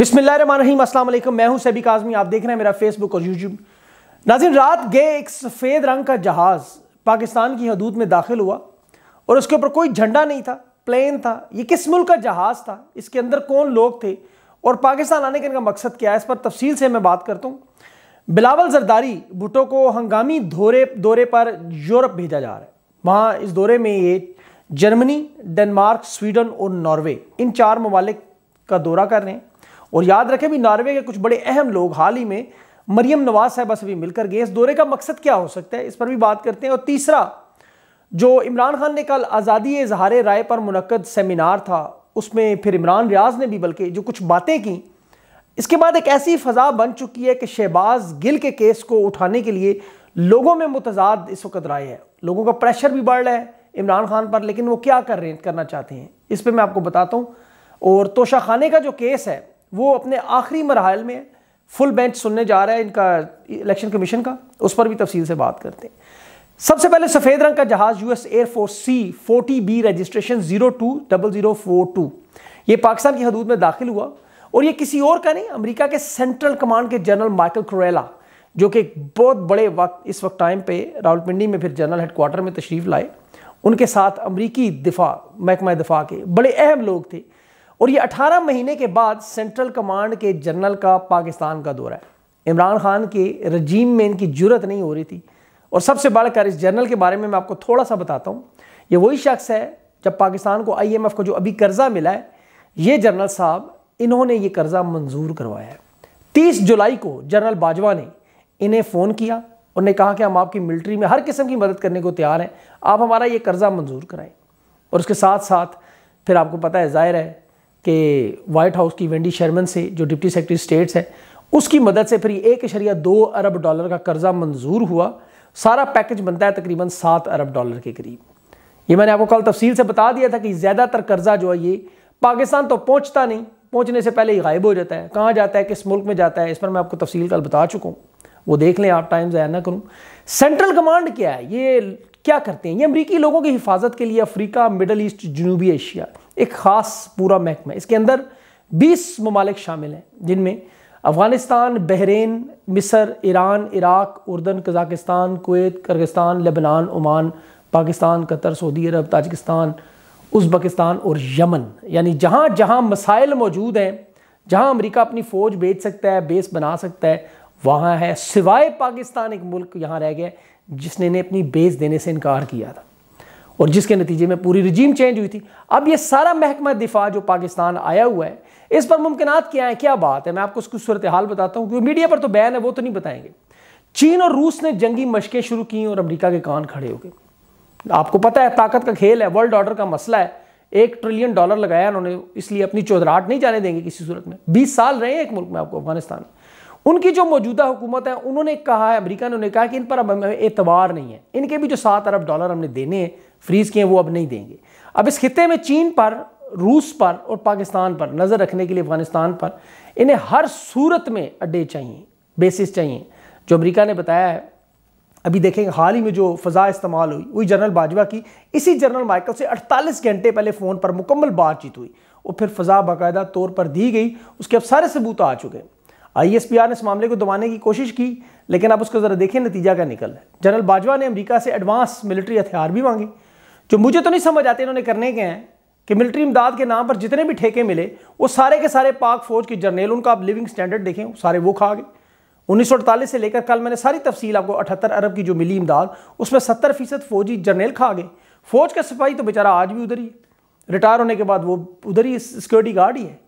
रही असल मैं हूं सैबिक आजमी आप देख रहे हैं मेरा फेसबुक और यूट्यूब नाजिन रात गए एक सफ़ेद रंग का जहाज़ पाकिस्तान की हदूद में दाखिल हुआ और उसके ऊपर कोई झंडा नहीं था प्लेन था ये किस मुल्क का जहाज़ था इसके अंदर कौन लोग थे और पाकिस्तान आने का इनका मकसद क्या है इस पर तफसील से मैं बात करता हूँ बिलावल जरदारी भुटो को हंगामी दौरे दौरे पर यूरोप भेजा जा रहा है वहाँ इस दौरे में ये जर्मनी डेनमार्क स्वीडन और नॉर्वे इन चार ममालिक का दौरा कर रहे हैं और याद रखें भी नॉर्वे के कुछ बड़े अहम लोग हाल ही में मरियम नवाज साहबा से भी मिलकर गए इस दौरे का मकसद क्या हो सकता है इस पर भी बात करते हैं और तीसरा जो इमरान खान ने कल आज़ादी इजहार राय पर मनकद सेमिनार था उसमें फिर इमरान रियाज ने भी बल्कि जो कुछ बातें की इसके बाद एक ऐसी फ़जा बन चुकी है कि शहबाज गिल के केस को उठाने के लिए लोगों में मुतजाद इस वक्त राय है लोगों का प्रेशर भी बढ़ रहा है इमरान खान पर लेकिन वो क्या कर रहे हैं करना चाहते हैं इस पर मैं आपको बताता हूँ और तोशा खाने का जो केस है वो अपने आखिरी मरहल में फुल बेंच सुनने जा रहा है इनका इलेक्शन कमीशन का उस पर भी तफसील से बात करते हैं सबसे पहले सफ़ेद रंग का जहाज़ US air force C forty B registration zero two double zero four two ये पाकिस्तान की हदूद में दाखिल हुआ और ये किसी और का नहीं अमेरिका के सेंट्रल कमांड के जनरल माइकल क्रोला जो कि बहुत बड़े वक्त इस वक्त टाइम पे रावलपिंडी में फिर जनरल हेडकोार्टर में तशरीफ़ लाए उनके साथ अमरीकी दिफा महकमा दिफा के बड़े अहम लोग थे और ये 18 महीने के बाद सेंट्रल कमांड के जनरल का पाकिस्तान का दौरा है इमरान खान के रजीम में इनकी जरूरत नहीं हो रही थी और सबसे बढ़कर इस जनरल के बारे में मैं आपको थोड़ा सा बताता हूँ ये वही शख्स है जब पाकिस्तान को आईएमएफ को जो अभी कर्ज़ा मिला है ये जनरल साहब इन्होंने ये कर्ज़ा मंजूर करवाया है तीस जुलाई को जनरल बाजवा ने इन्हें फ़ोन किया उन्होंने कहा कि हम आपकी मिलिट्री में हर किस्म की मदद करने को तैयार हैं आप हमारा ये कर्ज़ा मंजूर कराएं और उसके साथ साथ फिर आपको पता है ज़ाहिर है कि वाइट हाउस की वेंडी शर्मन से जो डिप्टी सेक्रेटरी स्टेट्स है उसकी मदद से फिर एक इशरिया दो अरब डॉलर का कर्जा मंजूर हुआ सारा पैकेज बनता है तकरीबन सात अरब डॉलर के करीब ये मैंने आपको कल तफसील से बता दिया था कि ज़्यादातर कर्जा जो है ये पाकिस्तान तो पहुँचता नहीं पहुँचने से पहले ही गायब हो जाता है कहाँ जाता है किस मुल्क में जाता है इस पर मैं आपको तफसील कल बता चुका हूँ वो देख लें आप टाइम ज़ाया ना करूँ सेंट्रल कमांड क्या है ये क्या करते हैं ये अमरीकी लोगों की हिफाजत के लिए अफ्रीका मिडल ईस्ट जनूबी एशिया एक ख़ास पूरा महकमा इसके अंदर बीस ममालिक शामिल हैं जिनमें अफ़गानिस्तान बहरीन मिसर ईरान इराक उर्दन कज़ाकिस्तान कोत करगिस्तान Lebanon Oman Pakistan Qatar Saudi Arab Tajikistan Uzbekistan और यमन यानी जहाँ जहाँ मसाइल मौजूद हैं जहाँ अमरीका अपनी फ़ौज बेच सकता है बेस बना सकता है वहाँ है सिवाय पाकिस्तान एक मुल्क यहाँ रह गया जिसने ने अपनी बेस देने से इनकार किया था और जिसके नतीजे में पूरी रिजीम चेंज हुई थी अब ये सारा महकमा दिफा जो पाकिस्तान आया हुआ है इस पर मुमकिन क्या है क्या बात है मैं आपको उसकी सूरत हाल बताता हूँ क्योंकि मीडिया पर तो बैन है वो तो नहीं बताएंगे चीन और रूस ने जंगी मशकें शुरू की और अमरीका के कान खड़े हो गए आपको पता है ताकत का खेल है वर्ल्ड ऑर्डर का मसला है एक ट्रिलियन डॉलर लगाया उन्होंने इसलिए अपनी चौधराहट नहीं जाने देंगे किसी सूरत में बीस साल रहे हैं एक मुल्क में आपको अफगानिस्तान में उनकी जो मौजूदा हुकूमत है उन्होंने कहा है अमरीका ने उन्हें कहा कि इन पर अब हमें एतवार नहीं है इनके भी जो सात अरब डॉलर हमने देने हैं फ्रीज किए हैं वो अब नहीं देंगे अब इस खत्े में चीन पर रूस पर और पाकिस्तान पर नज़र रखने के लिए अफगानिस्तान पर इन्हें हर सूरत में अड्डे चाहिए बेसिस चाहिए जो अमरीका ने बताया है अभी देखेंगे हाल ही में जो फ़ज़ा इस्तेमाल हुई वही जनरल बाजवा की इसी जनरल माइकल से 48 घंटे पहले फ़ोन पर मुकम्मल बातचीत हुई और फिर फ़ज़ा बाकायदा तौर पर दी गई उसके अब सारे सबूत आ चुके हैं आई ने इस मामले को दबाने की कोशिश की लेकिन अब उसको ज़रा देखें नतीजा क्या निकल रहा है जनरल बाजवा ने अमेरिका से एडवांस मिलिट्री हथियार भी मांगे जो मुझे तो नहीं समझ आते इन्होंने करने के हैं कि मिलिट्री इमदाद के नाम पर जितने भी ठेके मिले वो सारे के सारे पाक फौज के जर्नेल उनका आप लिविंग स्टैंडर्ड देखें सारे वो खा गए उन्नीस से लेकर कल मैंने सारी तफसील आपको अठहत्तर अरब की जो मिली इमदाद उसमें सत्तर फीसद फौजी जर्नेल खा गए फौज का सिपाही तो बेचारा आज भी उधर ही है रिटायर होने के बाद वो उधर ही सिक्योरिटी गार्ड ही है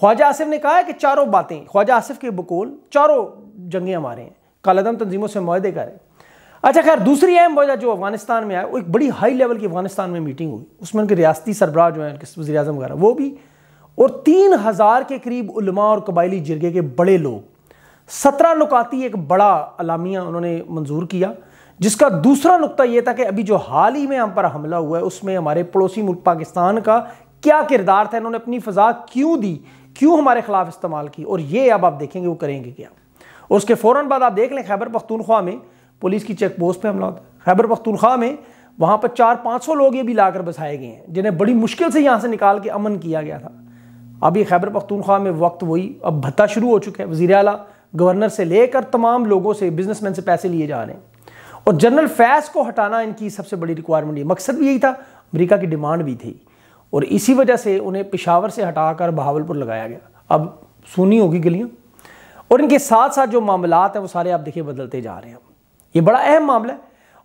ख्वाजा आसिफ ने कहा है कि चारों बातें ख्वाजा आसिफ के बकोल चारों जंगें हमारे हैं कालादम तंजीमों से माहदे करें अच्छा खैर दूसरी अहम वजह जो अफगानिस्तान में आया वो एक बड़ी हाई लेवल की अफगानिस्तान में मीटिंग हुई उसमें उनके रियाती सरबराह जो है उनके वजी अजम वगैरह वो भी और तीन हज़ार के करीब उलमा और कबायली जिरगे के बड़े लोग सत्रह नुकाती एक बड़ा अलामिया उन्होंने मंजूर किया जिसका दूसरा नुकता यह था कि अभी जो हाल ही में हम पर हमला हुआ है उसमें हमारे पड़ोसी मुल्क पाकिस्तान का क्या किरदार था इन्होंने अपनी फ़जा क्यों दी क्यों हमारे खिलाफ इस्तेमाल की और ये अब आप देखेंगे वो करेंगे क्या और उसके फ़ौर बाद आप देख लें खैबर पख्तूनख्वा में पुलिस की चेक पोस्ट पर हमला होता है खैबर पख्तूनख्वा में वहाँ पर चार पाँच सौ लोग ये भी लाकर बसाए गए हैं जिन्हें बड़ी मुश्किल से यहाँ से निकाल के अमन किया गया था अब ये खैबर पख्तूनख्वा में वक्त वही अब भत्ता शुरू हो चुका है वजी अला गवर्नर से लेकर तमाम लोगों से बिजनेसमैन से पैसे लिए जा रहे हैं और जनरल फैस को हटाना इनकी सबसे बड़ी रिक्वायरमेंट है मकसद भी यही था अमरीका की डिमांड भी थी और इसी वजह से उन्हें पिशावर से हटाकर बहावलपुर लगाया गया अब सुनी होगी गलियाँ और इनके साथ साथ जो मामला हैं वो सारे आप देखिए बदलते जा रहे हैं ये बड़ा अहम मामला है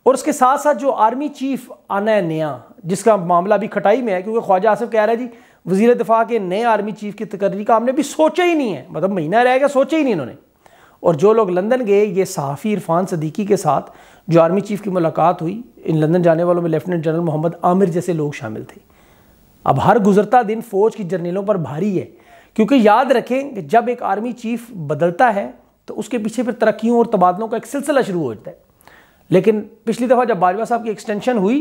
और उसके साथ साथ जो आर्मी चीफ आना नया जिसका मामला भी खटाई में है क्योंकि ख्वाजा आसिफ कह रहा है जी वजीर दफा के नए आर्मी चीफ की तकर्री का हमने भी सोचा ही नहीं है मतलब महीना रह गया सोचा ही नहीं इन्होंने और जो लोग लंदन गए ये सहाफ़ी इरफान सदीकी के साथ जो आर्मी चीफ की मुलाकात हुई इन लंदन जाने वालों में लेफ्टिनेंट जनरल मोहम्मद आमिर जैसे लोग शामिल थे अब हर गुजरता दिन फौज की जर्नेलों पर भारी है क्योंकि याद रखें कि जब एक आर्मी चीफ बदलता है तो उसके पीछे फिर तरक्कियों और तबादलों का एक सिलसिला शुरू हो जाता है लेकिन पिछली दफ़ा जब बाजवा साहब की एक्सटेंशन हुई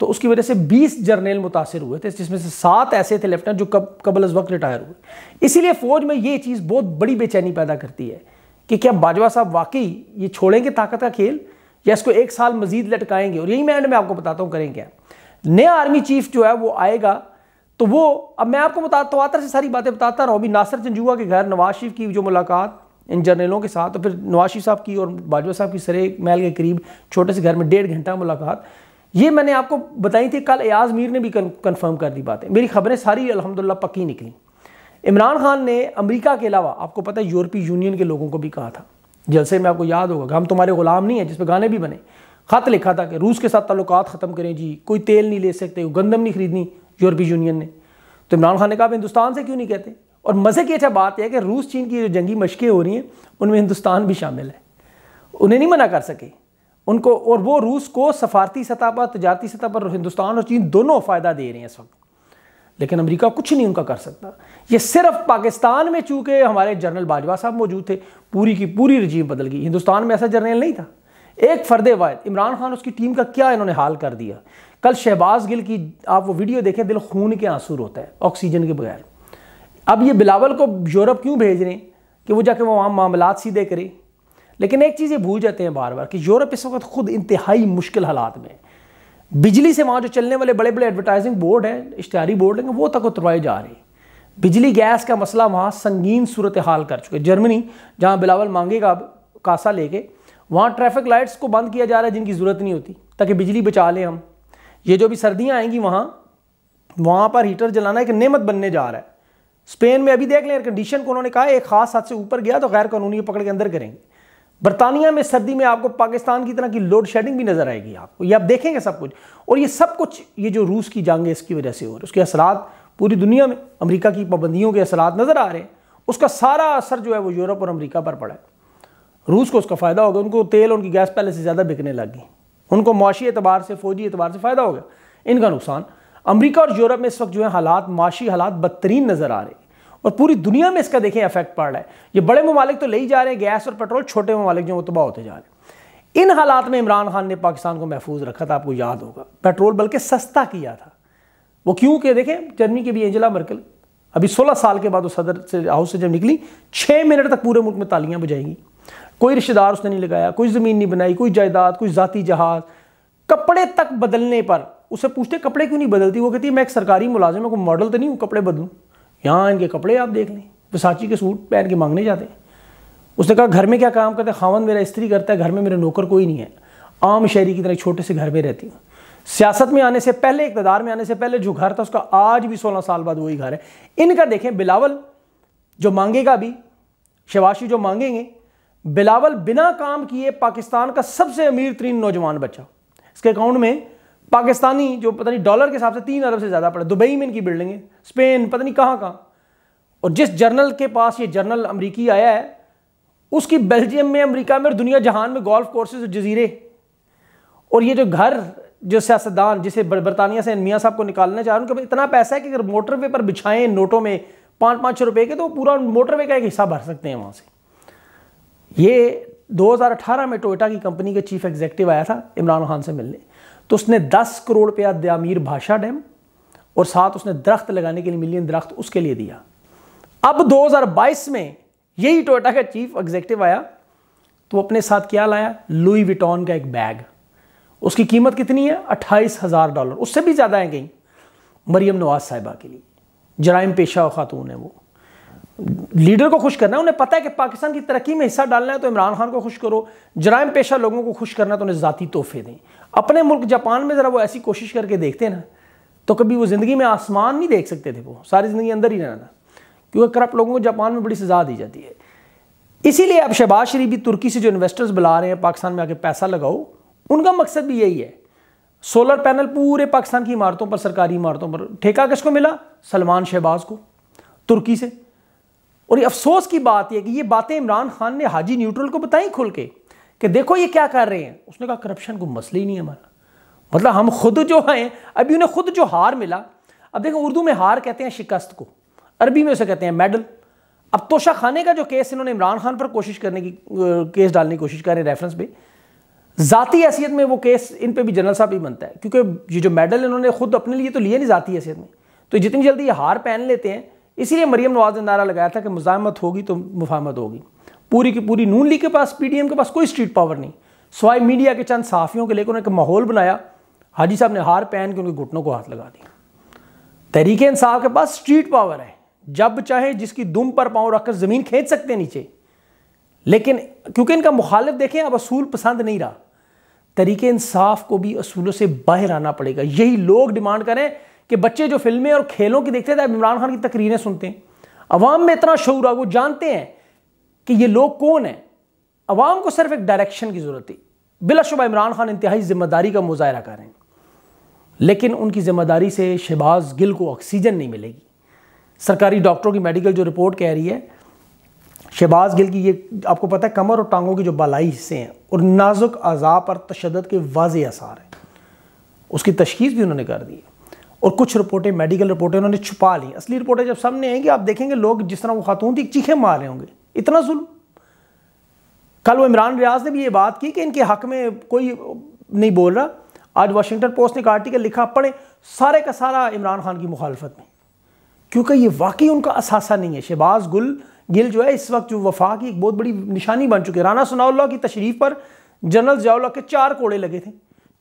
तो उसकी वजह से 20 जर्नल मुतासर हुए थे जिसमें से सात ऐसे थे लेफ्टिनेंट जो कब कबल वक्त रिटायर हुए इसीलिए फ़ौज में ये चीज़ बहुत बड़ी बेचैनी पैदा करती है कि क्या बाजवा साहब वाकई ये छोड़ेंगे ताकत का खेल या इसको एक साल मजीद लटकाएंगे और यही मैं एंड में आपको बताता हूँ करें क्या नया आर्मी चीफ जो है वो आएगा तो वो अब मैं आपको बता तवातर तो से सारी बातें बताता रहा अभी नासर चंजुआ के घर नवाज शरीफ की जो मुलाकात इन जर्नलों के साथ और तो फिर नवाज शरीफ साहब की और बाजवा साहब की सरे महल के करीब छोटे से घर में डेढ़ घंटा मुलाकात ये मैंने आपको बताई थी कल एयाज मीर ने भी कन्फर्म कर दी बातें मेरी खबरें सारी अलहमदिल्ला पक्की निकली इमरान खान ने अमरीका के अलावा आपको पता है यूरोपीय यूनियन के लोगों को भी कहा था जलसे में आपको याद होगा हम तुम्हारे गुलाम नहीं है जिसमें गाने भी बने खत लिखा था कि रूस के साथ ताल्लुक ख़त्म करें जी कोई तेल नहीं ले सकते गंदम नहीं खरीदनी यूरोपीय यूनियन ने तो इमरान खान ने कहा हिंदुस्तान से क्यों नहीं कहते और मज़े की अच्छा बात यह है कि रूस चीन की जो जंगी मशक़ें हो रही हैं उनमें हिंदुस्तान भी शामिल है उन्हें नहीं मना कर सके उनको और वो रूस को सफारती सतह पर तजारती सतह पर हिंदुस्तान और चीन दोनों फ़ायदा दे रहे हैं इस वक्त लेकिन अमेरिका कुछ नहीं उनका कर सकता ये सिर्फ पाकिस्तान में चूँकि हमारे जनरल बाजवा साहब मौजूद थे पूरी की पूरी रजीम बदल गई हिंदुस्तान में ऐसा जनरल नहीं था एक फर्द वायद इमरान खान उसकी टीम का क्या इन्होंने हाल कर दिया कल शहबाज गिल की आप वो वीडियो देखें दिल खून के आंसू होता है ऑक्सीजन के बगैर अब ये बिलावल को यूरोप क्यों भेज रहे हैं कि वो जाके वहाँ मामला सीधे करें लेकिन एक चीज़ ये भूल जाते हैं बार बार कि यूरोप इस वक्त खुद इंतहाई मुश्किल हालात में बिजली से वहाँ जो चलने वाले बड़े बड़े एडवर्टाइजिंग बोर्ड हैं इश्तारी बोर्ड हैं वो तक उतरवाए जा रहे हैं बिजली गैस का मसला वहाँ संगीन सूरत हाल कर चुके जर्मनी जहाँ बिलावल मांगेगा अब कासा लेके वहाँ ट्रैफिक लाइट्स को बंद किया जा रहा है जिनकी ज़रूरत नहीं होती ताकि बिजली बचा लें हम ये जो भी सर्दियाँ आएंगी वहाँ वहाँ पर हीटर जलाना एक नेमत बनने जा रहा है स्पेन में अभी देख लें एयर कंडीशन को उन्होंने कहा एक खास हाथ से ऊपर गया तो गैर कानूनी पकड़ के अंदर करेंगे बरतानिया में सर्दी में आपको पाकिस्तान की तरह की लोड शेडिंग भी नज़र आएगी आपको ये आप देखेंगे सब कुछ और ये सब कुछ ये जो रूस की जंग है इसकी वजह से और उसके असरात पूरी दुनिया में अमेरिका की पाबंदियों के असरात नज़र आ रहे हैं उसका सारा असर जो है वो यूरोप और अमेरिका पर पड़ा है रूस को उसका फ़ायदा होगा उनको तेल और उनकी गैस पहले से ज़्यादा बिकने लगी उनको माशी एतबार से फ़ौजी एतबार से फ़ायदा हो गया इनका नुकसान अमरीका और यूरोप में इस वक्त जो है हालात माशी हालात बदतरीन नज़र आ रहे और पूरी दुनिया में इसका देखें इफेक्ट पड़ रहा है ये बड़े ममालिक तो ले ही जा रहे हैं गैस और पेट्रोल छोटे ममालिक जो वो तबाह होते जा रहे हैं इन हालात में इमरान खान ने पाकिस्तान को महफूज रखा था आपको याद होगा पेट्रोल बल्कि सस्ता किया था वो क्यों कि देखें जर्मनी की भी एंजला मर्कल अभी 16 साल के बाद वो सदर से हाउस से जब निकली छः मिनट तक पूरे मुल्क में तालियां बजाएंगी कोई रिश्तेदार उसने नहीं लगाया कोई ज़मीन नहीं बनाई कोई जायदाद कोई ज़ाती जहाज़ कपड़े तक बदलने पर उसे पूछते कपड़े क्यों नहीं बदलती वो कहती है मैं एक सरकारी मुलाजिम मैं कोई मॉडल तो नहीं हूँ कपड़े बदलूँ यहाँ इनके कपड़े आप देख लें विसाची के सूट पहन के मांगने जाते हैं उसने कहा घर में क्या काम करते खावन मेरा स्त्री करता है घर में मेरा नौकर कोई नहीं है आम शहरी की तरह छोटे से घर में रहती हूँ सियासत में आने से पहले इकतदार में आने से पहले जो घर था उसका आज भी सोलह साल बाद वही घर है इनका देखें बिलावल जो मांगेगा भी शिवाशी जो मांगेंगे बिलावल बिना काम किए पाकिस्तान का सबसे अमीर तरीन नौजवान बच्चा इसके अकाउंट में पाकिस्तानी जो पता नहीं डॉलर के हिसाब से तीन अरब से ज़्यादा पड़े दुबई में इनकी बिल्डिंग है स्पेन पता नहीं कहाँ कहाँ और जिस जर्नल के पास ये जर्नल अमरीकी आया है उसकी बेल्जियम में अमरीका में और दुनिया जहान में गोल्फ कोर्सेज और जजीरे और ये जो घर जो सियासतदान जिसे बरतानिया से मियाँ साहब को निकालना चाह रहे हैं कि इतना पैसा है कि अगर मोटरवे पर बिछाएं नोटों में पाँच पाँच सौ रुपये के तो पूरा मोटरवे का एक हिस्सा भर सकते हैं वहाँ से ये 2018 में टोयोटा की कंपनी के चीफ एग्जीक्यूटिव आया था इमरान खान से मिलने तो उसने 10 करोड़ रुपया दयामीर भाषा डैम और साथ उसने दरख्त लगाने के लिए मिलियन दरख्त उसके लिए दिया अब 2022 में यही टोयोटा का चीफ एग्जीक्यूटिव आया तो अपने साथ क्या लाया लुई विटॉन का एक बैग उसकी कीमत कितनी है अट्ठाईस हज़ार डॉलर उससे भी ज़्यादा है कहीं मरियम नवाज साहिबा के लिए जराइम पेशा खातून है वो लीडर को खुश करना है उन्हें पता है कि पाकिस्तान की तरक्की में हिस्सा डालना है तो इमरान खान को खुश करो जराइम पेशा लोगों को खुश करना है तो उन्हें ज़ाती तोहफे दें अपने मुल्क जापान में ज़रा वो ऐसी कोशिश करके देखते ना तो कभी वो ज़िंदगी में आसमान नहीं देख सकते थे वो सारी ज़िंदगी अंदर ही रहना क्योंकि करप्ट लोगों को जापान में बड़ी सज़ा दी जाती है इसीलिए अब शहबाज शरीफ भी तुर्की से जो इन्वेस्टर्स बुला रहे हैं पाकिस्तान में आके पैसा लगाओ उनका मकसद भी यही है सोलर पैनल पूरे पाकिस्तान की इमारतों पर सरकारी इमारतों पर ठेका किसको मिला सलमान शहबाज को तुर्की से और ये अफसोस की बात यह कि ये बातें इमरान खान ने हाजी न्यूट्रल को बताई खुल के कि देखो ये क्या कर रहे हैं उसने कहा करप्शन को मसला ही नहीं हमारा मतलब हम खुद जो हैं अभी उन्हें खुद जो हार मिला अब देखो उर्दू में हार कहते हैं शिकस्त को अरबी में उसे कहते हैं मेडल अब तोशा खाने का जो केस इन्होंने इमरान खान पर कोशिश करने की केस डालने की कोशिश कर रहे हैं रेफरेंस पे ज़ाती हैसियत में वो केस इन पर भी जनरल साहब भी बनता है क्योंकि ये जो मेडल इन्होंने खुद अपने लिए तो लिए नहीं ज़ाती हैसियत में तो जितनी जल्दी ये हार पहन लेते हैं इसीलिए मरियम नवाज ने नारा लगाया था कि मुजामत होगी तो मुफामत होगी पूरी की पूरी नून लीग के पास पी के पास कोई स्ट्रीट पावर नहीं सवाए मीडिया के चंद साफियों के लेकर उन्होंने एक माहौल बनाया हाजी साहब ने हार पहन के उनके घुटनों को हाथ लगा दिया तहरीक इंसाफ के पास स्ट्रीट पावर है जब चाहे जिसकी दुम पर पाँव रखकर ज़मीन खींच सकते हैं नीचे लेकिन क्योंकि इनका मुखालिफ देखें अब असूल पसंद नहीं रहा तरीके इंसाफ को भी असूलों से बाहर आना पड़ेगा यही लोग डिमांड करें कि बच्चे जो फिल्में और खेलों की देखते थे इमरान खान की तकरीरें सुनते हैं अवाम में इतना शौर है वो जानते हैं कि ये लोग कौन हैं अवाम को सिर्फ एक डायरेक्शन की ज़रूरत थी बिलाशुबा इमरान खान इंतहाई ज़िम्मेदारी का मुजाहरा करें लेकिन उनकी ज़िम्मेदारी से शहबाज गिल को ऑक्सीजन नहीं मिलेगी सरकारी डॉक्टरों की मेडिकल जो रिपोर्ट कह रही है शहबाज गिल की ये आपको पता है कमर और टांगों के जो बालाई हिस्से हैं और नाजुक अज़ा पर तशद के वाज आसार हैं उसकी तशखीस भी उन्होंने कर दी है और कुछ रिपोर्टें मेडिकल रिपोर्टें उन्होंने छुपा ली असली रिपोर्टें जब सामने आएंगी आप देखेंगे लोग जिस तरह वो खातून थी चीखे मार रहे होंगे इतना जुल्म कल वो इमरान रियाज ने भी ये बात की कि इनके हक में कोई नहीं बोल रहा आज वाशिंगटन पोस्ट ने एक आर्टिकल लिखा पढ़े सारे का सारा इमरान खान की मुखालफत में क्योंकि ये वाकई उनका असासा नहीं है शहबाज गुल गिल जो है इस वक्त जो वफा की एक बहुत बड़ी निशानी बन चुकी है राना सनाउल्ला की तशरीफ पर जनरल जयाउल्ला के चार कोड़े लगे थे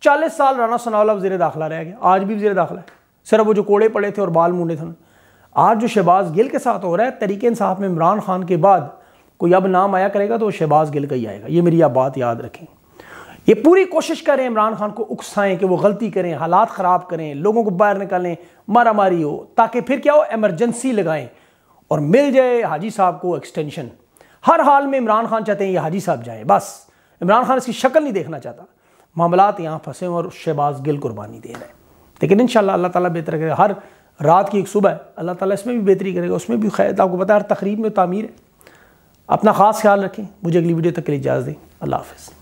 चालीस साल राना सनाउल्ला वजीर दाखिला रह गया आज भी वजीर दाखिला है सर वो जो कोड़े पड़े थे और बाल मुंडे थे आज जो शहबाज गिल के साथ हो रहा है तरीके इंसाफ में इमरान खान के बाद कोई अब नाम आया करेगा तो शहबाज गिल का ही आएगा ये मेरी आप बात याद रखें ये पूरी कोशिश करें इमरान खान को उकसाएं कि वो गलती करें हालात ख़राब करें लोगों को बाहर निकालें मारा मारी हो ताकि फिर क्या हो एमरजेंसी लगाएं और मिल जाए हाजी साहब को एक्सटेंशन हर हाल में इमरान खान चाहते हैं ये हाजी साहब जाएँ बस इमरान खान इसकी शक्ल नहीं देखना चाहता मामला यहाँ फंसे और शहबाज गिल कुर्बानी दे रहे हैं लेकिन इन अल्लाह ताला बेहतर करेगा हर रात की एक सुबह अल्लाह ताला इसमें भी बेहतरी करेगा उसमें भी खैर आपको पता है हर तकरीब में तामीर है अपना ख़ास ख्याल रखें मुझे अगली वीडियो तक के लिए इजाज़ दें अल्लाह हाफ़